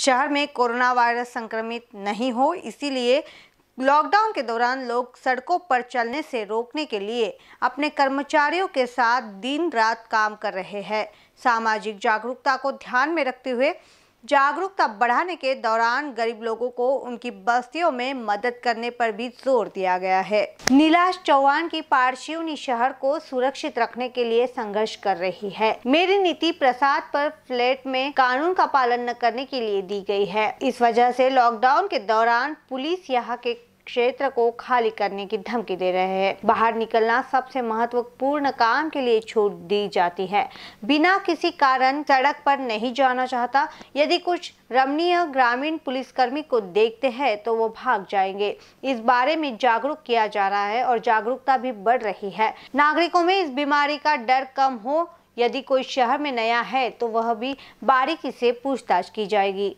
शहर में corona virus संक्रमित नहीं हो इसीलिए लॉकडाउन के दौरान लोग सड़कों पर चलने से रोकने के लिए अपने कर्मचारियों के साथ दिन रात काम कर रहे हैं सामाजिक जागरूकता को ध्यान में रखते हुए जागरूकता बढ़ाने के दौरान गरीब लोगों को उनकी बस्तियों में मदद करने पर भी जोर दिया गया है नीलाश चौहान की पार्शिवनी शहर को सुरक्षित रखने के लिए संघर्ष कर रही है मेरी नीति प्रसाद पर फ्लैट में कानून का पालन न करने के लिए दी गई है इस वजह से लॉकडाउन के दौरान पुलिस यहाँ के क्षेत्र को खाली करने की धमकी दे रहे हैं बाहर निकलना सबसे महत्वपूर्ण काम के लिए छूट दी जाती है बिना किसी कारण सड़क पर नहीं जाना चाहता यदि कुछ रमणीय ग्रामीण पुलिसकर्मी को देखते हैं तो वो भाग जाएंगे इस बारे में जागरूक किया जा रहा है और जागरूकता भी बढ़ रही है नागरिकों में इस बीमारी का डर कम हो यदि कोई शहर में नया है तो वह भी बारीकी से पूछताछ की जाएगी